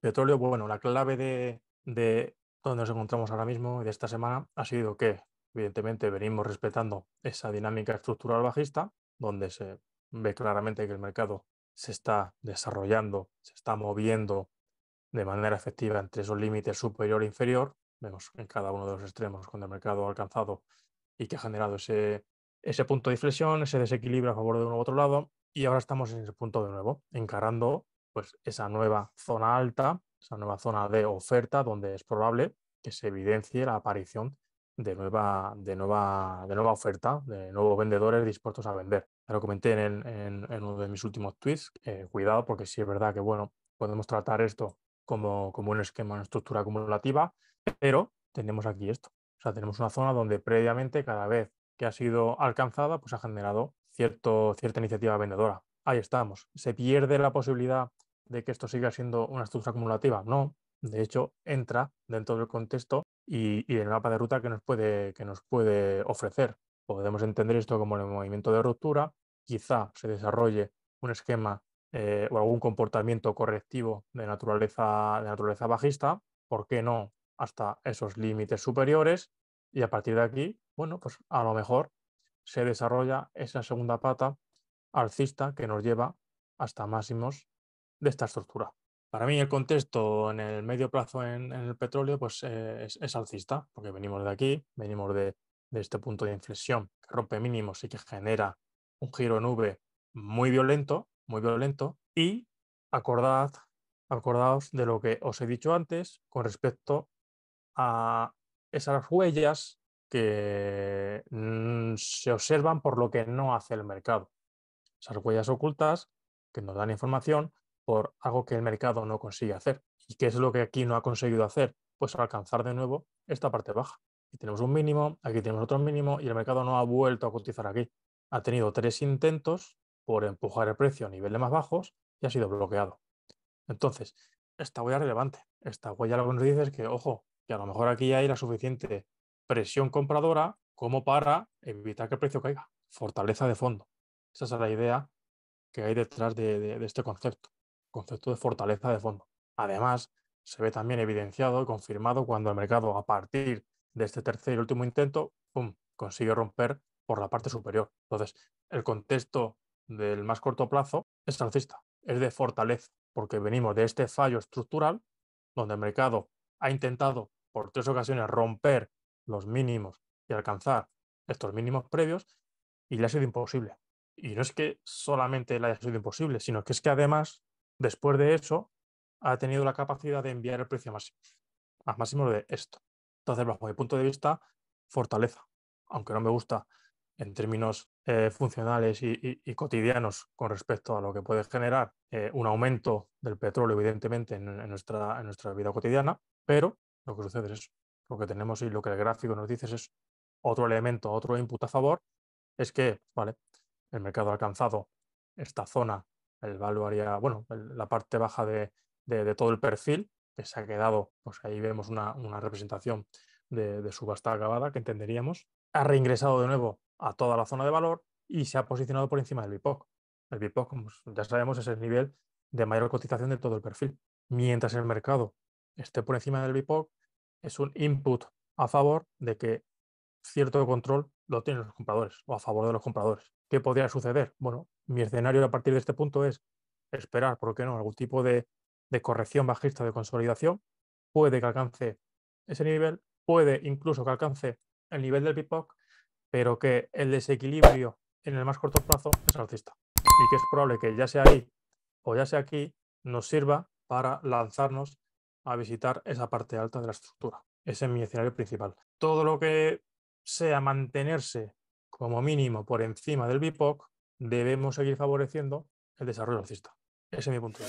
petróleo, bueno, la clave de, donde nos encontramos ahora mismo y de esta semana ha sido que, evidentemente, venimos respetando esa dinámica estructural bajista, donde se ve claramente que el mercado se está desarrollando, se está moviendo de manera efectiva entre esos límites superior e inferior. Vemos en cada uno de los extremos cuando el mercado ha alcanzado y que ha generado ese, ese punto de inflexión, ese desequilibrio a favor de uno u otro lado. Y ahora estamos en ese punto de nuevo, encarando pues esa nueva zona alta, esa nueva zona de oferta donde es probable que se evidencie la aparición de nueva, de nueva, de nueva oferta, de nuevos vendedores dispuestos a vender. Ya lo comenté en, uno de mis últimos tweets, eh, cuidado porque sí es verdad que bueno, podemos tratar esto como, como un esquema, una estructura acumulativa, pero tenemos aquí esto. O sea, tenemos una zona donde previamente cada vez que ha sido alcanzada, pues ha generado cierto, cierta iniciativa vendedora. Ahí estamos. Se pierde la posibilidad de que esto siga siendo una estructura acumulativa. No, de hecho, entra dentro del contexto y, el mapa de ruta que nos puede, que nos puede ofrecer. Podemos entender esto como el movimiento de ruptura, quizá se desarrolle un esquema eh, o algún comportamiento correctivo de naturaleza, de naturaleza bajista, ¿por qué no? Hasta esos límites superiores y a partir de aquí, bueno, pues a lo mejor se desarrolla esa segunda pata alcista que nos lleva hasta máximos de esta estructura. Para mí el contexto en el medio plazo en, el petróleo pues, eh, es, alcista, porque venimos de aquí, venimos de, este punto de inflexión que rompe mínimos y que genera un giro en V muy violento, muy violento. Y acordad, acordaos de lo que os he dicho antes con respecto a esas huellas que mm, se observan por lo que no hace el mercado. Esas huellas ocultas que nos dan información por algo que el mercado no consigue hacer. ¿Y qué es lo que aquí no ha conseguido hacer? Pues alcanzar de nuevo esta parte baja. y tenemos un mínimo, aquí tenemos otro mínimo y el mercado no ha vuelto a cotizar aquí. Ha tenido tres intentos por empujar el precio a niveles más bajos y ha sido bloqueado. Entonces, esta huella es relevante. Esta huella lo que nos dice es que, ojo, que a lo mejor aquí hay la suficiente presión compradora como para evitar que el precio caiga. Fortaleza de fondo. Esa es la idea que hay detrás de este concepto concepto de fortaleza de fondo. Además, se ve también evidenciado y confirmado cuando el mercado, a partir de este tercer y último intento, ¡pum! consigue romper por la parte superior. Entonces, el contexto del más corto plazo es alcista, es de fortaleza, porque venimos de este fallo estructural donde el mercado ha intentado por tres ocasiones romper los mínimos y alcanzar estos mínimos previos y le ha sido imposible. Y no es que solamente le haya sido imposible, sino que es que además Después de eso, ha tenido la capacidad de enviar el precio máximo, a máximo de esto. Entonces, bajo mi punto de vista, fortaleza, aunque no me gusta en términos eh, funcionales y, cotidianos con respecto a lo que puede generar eh, un aumento del petróleo, evidentemente, en, nuestra, en nuestra vida cotidiana, pero lo que sucede es Lo que tenemos y lo que el gráfico nos dice es Otro elemento, otro input a favor, es que, vale, el mercado ha alcanzado esta zona el valor bueno, la parte baja de, todo el perfil, que se ha quedado, pues ahí vemos una, representación de, de, subasta acabada que entenderíamos, ha reingresado de nuevo a toda la zona de valor y se ha posicionado por encima del BIPOC. El BIPOC, como ya sabemos, es el nivel de mayor cotización de todo el perfil. Mientras el mercado esté por encima del BIPOC, es un input a favor de que cierto control lo tienen los compradores o a favor de los compradores. ¿Qué podría suceder? Bueno, mi escenario a partir de este punto es esperar, ¿por qué no?, algún tipo de, corrección bajista de consolidación. Puede que alcance ese nivel, puede incluso que alcance el nivel del BIPOC, pero que el desequilibrio en el más corto plazo es alcista. Y que es probable que ya sea ahí o ya sea aquí nos sirva para lanzarnos a visitar esa parte alta de la estructura. Ese es mi escenario principal. Todo lo que sea mantenerse como mínimo por encima del BIPOC debemos seguir favoreciendo el desarrollo alcista. Ese es mi punto